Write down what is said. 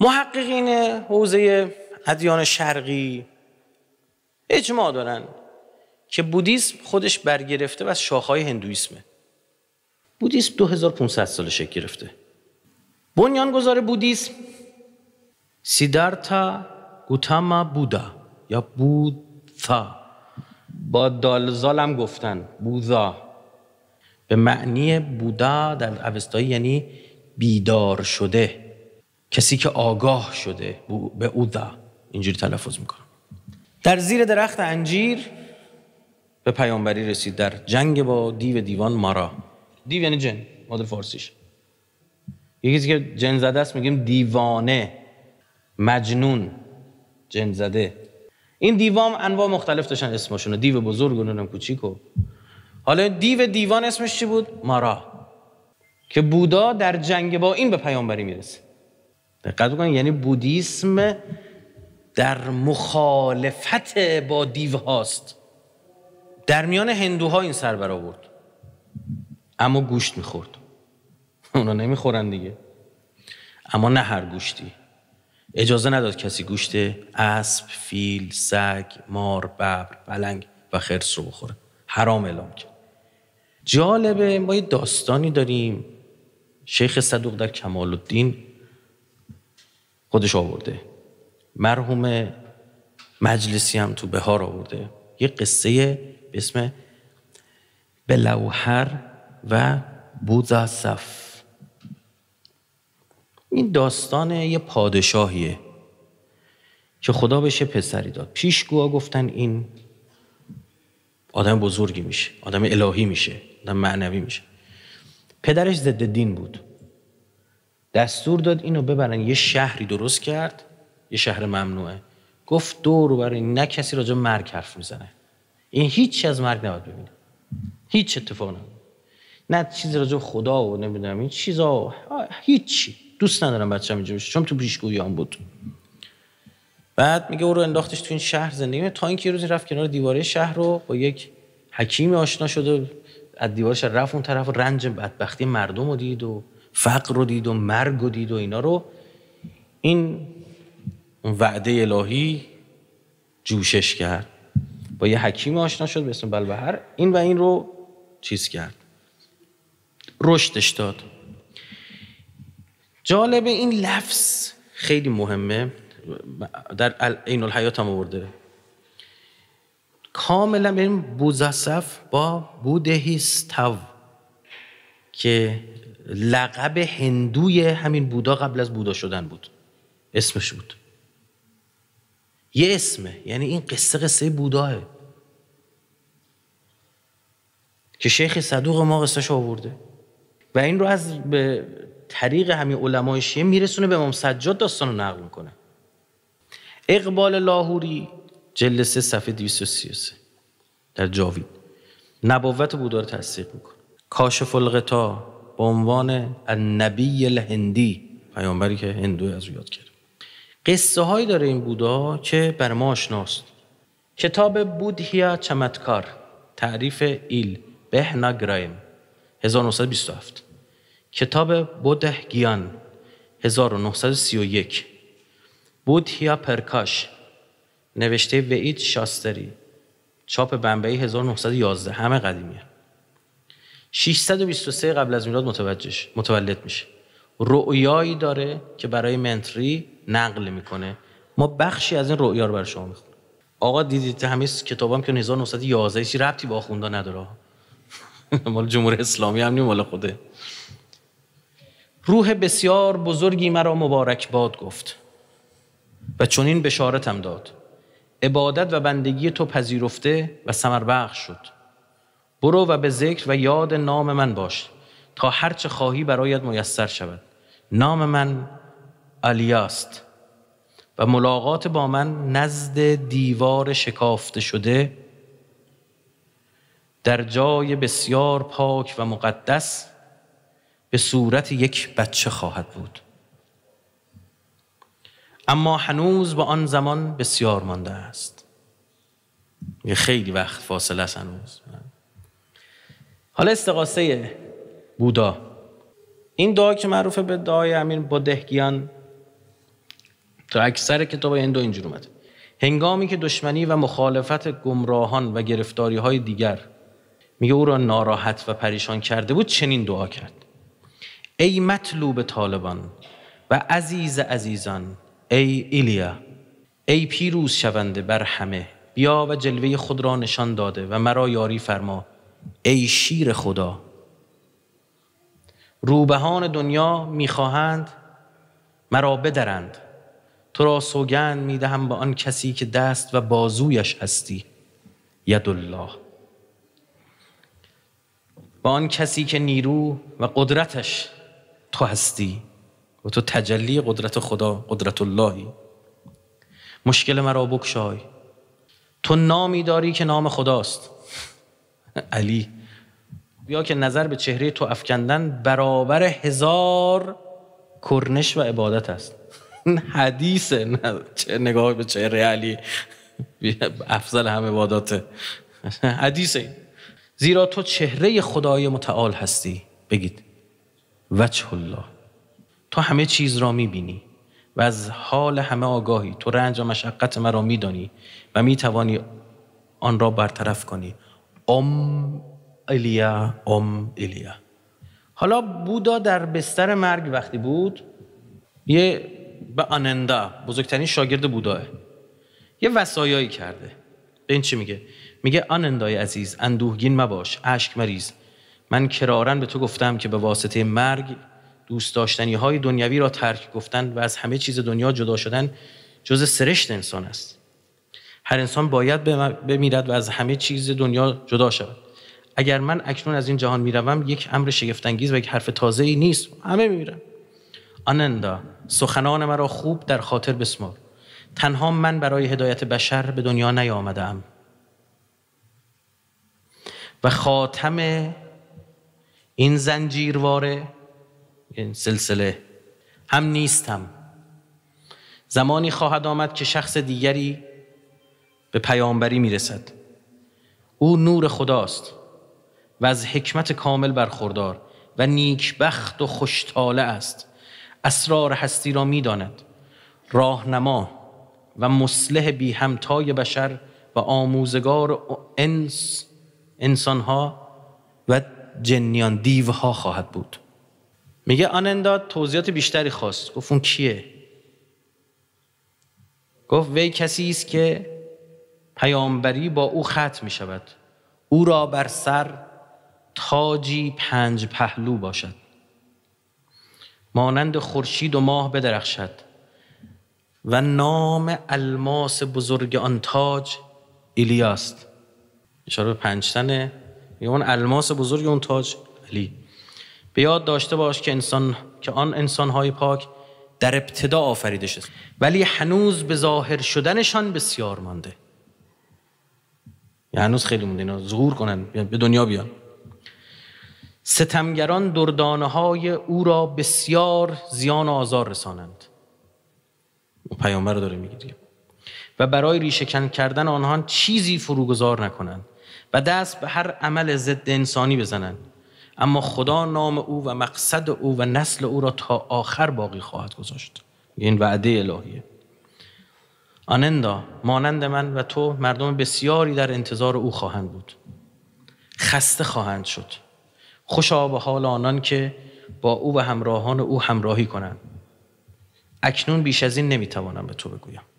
محققین حوزه ادیان شرقی اجماع دارن که بودیسم خودش برگرفته و از شاخهای هندویسمه بودیسم 2500 سال شکل گرفته بنیانگذار بودیسم سیدارتا گوتاما بودا یا بودتا با دالزال گفتن بودا به معنی بودا در اوستایی یعنی بیدار شده کسی که آگاه شده به اودا اینجوری تلفظ میکنه در زیر درخت انجیر به پیامبری رسید در جنگ با دیو دیوان مارا دیو یعنی جن مادر فارسیش یکی که جن زده است میگیم دیوانه مجنون جن زده این دیوام انواع مختلف داشتن اسمشون دیو بزرگ و نونم کوچیک و حالا دیو دیوان اسمش چی بود مارا که بودا در جنگ با این به پیامبری میرسه دقت یعنی بودیسم در مخالفت با دیو هاست در میان هندوها این سر برآورد اما گوشت میخورد اونا نمیخورن دیگه اما نه هر گوشتی اجازه نداد کسی گوشت اسب، فیل، سگ، مار، ببر، پلنگ و خرس رو بخوره حرام اعلام کرد جالبه ما یه داستانی داریم شیخ صدوق در کمال الدین خودش آورده مرحوم مجلسی هم تو بهار آورده یه قصه به اسم بلوهر و صف. این داستان یه پادشاهیه که خدا بهش پسری داد پیشگوها گفتن این آدم بزرگی میشه آدم الهی میشه آدم معنوی میشه پدرش ضد دین بود دستور داد اینو ببرن یه شهری درست کرد یه شهر ممنوعه گفت دور برای نه کسی راجع مرگ حرف میزنه این هیچ از مرگ نباید ببینه هیچ اتفاق نه چیز راجع خدا و نمیدونم این چیزا هیچی دوست ندارم هم اینجا بشه چون تو پیشگویی بود بعد میگه او رو انداختش تو این شهر زندگی تا اینکه یه روزی رفت کنار دیواره شهر رو با یک حکیمی آشنا شده از دیوارش رفت اون طرف رنج بدبختی مردم رو دید و فقر رو دید و مرگ رو دید و اینا رو این وعده الهی جوشش کرد با یه حکیم آشنا شد به اسم بلبهر این و این رو چیز کرد رشدش داد جالب این لفظ خیلی مهمه در این الحیات هم آورده کاملا بریم بوزسف با بودهیستو که لقب هندوی همین بودا قبل از بودا شدن بود اسمش بود یه اسمه یعنی این قصه قصه بوداه که شیخ صدوق ما قصهش آورده و این رو از به طریق همین علمای شیعه میرسونه به امام سجاد داستان رو نقل میکنه اقبال لاهوری جلسه صفحه 233 در جاوید نبوت بودا رو تصدیق میکنه کاشف الغطا به عنوان النبی الهندی پیامبری که هندو از یاد کرد قصه هایی داره این بودا که بر ما آشناست کتاب بودهیا چمتکار تعریف ایل بهنا گرایم 1927 کتاب بوده گیان 1931 بودهیا پرکاش نوشته وعید شاستری چاپ بنبعی 1911 همه قدیمیه 623 قبل از میلاد متوجه متولد میشه رؤیایی داره که برای منتری نقل میکنه ما بخشی از این رؤیا رو برای شما میخونیم آقا دیدید همه کتابام که 1911 چی ربطی با خوندا نداره مال جمهوری اسلامی هم مال خوده روح بسیار بزرگی مرا مبارک باد گفت و چون این بشارتم داد عبادت و بندگی تو پذیرفته و سمر بخش شد برو و به ذکر و یاد نام من باش تا هرچه خواهی برایت میسر شود نام من علیاست و ملاقات با من نزد دیوار شکافته شده در جای بسیار پاک و مقدس به صورت یک بچه خواهد بود اما هنوز به آن زمان بسیار مانده است یه خیلی وقت فاصله است هنوز حالا استقاسه بودا این دعا که معروفه به دعای امیر با دهگیان تا اکثر کتاب این دو اینجور اومده هنگامی که دشمنی و مخالفت گمراهان و گرفتاری های دیگر میگه او را ناراحت و پریشان کرده بود چنین دعا کرد ای مطلوب طالبان و عزیز عزیزان ای ایلیا ای پیروز شونده بر همه بیا و جلوه خود را نشان داده و مرا یاری فرما ای شیر خدا روبهان دنیا میخواهند مرا بدرند تو را سوگند میدهم به آن کسی که دست و بازویش هستی ید الله به آن کسی که نیرو و قدرتش تو هستی و تو تجلی قدرت خدا قدرت اللهی مشکل مرا بکشای تو نامی داری که نام خداست علی بیا که نظر به چهره تو افکندن برابر هزار کرنش و عبادت است حدیثه نه نگاه به چهره علی افضل همه عباداته حدیثه زیرا تو چهره خدای متعال هستی بگید وجه الله تو همه چیز را میبینی و از حال همه آگاهی تو رنج و مشقت مرا میدانی و میتوانی آن را برطرف کنی ام ایلیا ام ایلیا حالا بودا در بستر مرگ وقتی بود یه به آنندا بزرگترین شاگرد بوداه یه وسایایی کرده به این چی میگه میگه آنندای عزیز اندوهگین مباش اشک مریز من کرارن به تو گفتم که به واسطه مرگ دوست داشتنی های دنیاوی را ترک گفتن و از همه چیز دنیا جدا شدن جز سرشت انسان است هر انسان باید بمیرد و از همه چیز دنیا جدا شود اگر من اکنون از این جهان میروم یک امر شگفتانگیز و یک حرف تازه ای نیست همه میمیرند آنندا سخنان مرا خوب در خاطر بسمار تنها من برای هدایت بشر به دنیا نیامدم و خاتم این زنجیرواره این سلسله هم نیستم زمانی خواهد آمد که شخص دیگری به پیامبری میرسد او نور خداست و از حکمت کامل برخوردار و نیکبخت و خوشتاله است اسرار هستی را میداند راهنما و مسلح بی همتای بشر و آموزگار انس انسانها و جنیان دیوها خواهد بود میگه آننداد توضیحات بیشتری خواست گفت اون کیه گفت وی کسی است که پیامبری با او ختم می شود او را بر سر تاجی پنج پهلو باشد مانند خورشید و ماه بدرخشد و نام الماس بزرگ آن تاج ایلیاست اشاره به پنج تنه اون الماس بزرگ اون تاج علی به داشته باش که انسان که آن های پاک در ابتدا آفریده شد ولی هنوز به ظاهر شدنشان بسیار مانده یعنی هنوز خیلی مونده اینا ظهور کنن به دنیا بیان ستمگران دردانه های او را بسیار زیان و آزار رسانند پیامبر رو داره میگه دیگه و برای ریشهکن کردن آنها چیزی فروگذار نکنند و دست به هر عمل ضد انسانی بزنند اما خدا نام او و مقصد او و نسل او را تا آخر باقی خواهد گذاشت این وعده الهیه آنندا مانند من و تو مردم بسیاری در انتظار او خواهند بود خسته خواهند شد خوشا به حال آنان که با او و همراهان او همراهی کنند اکنون بیش از این نمیتوانم به تو بگویم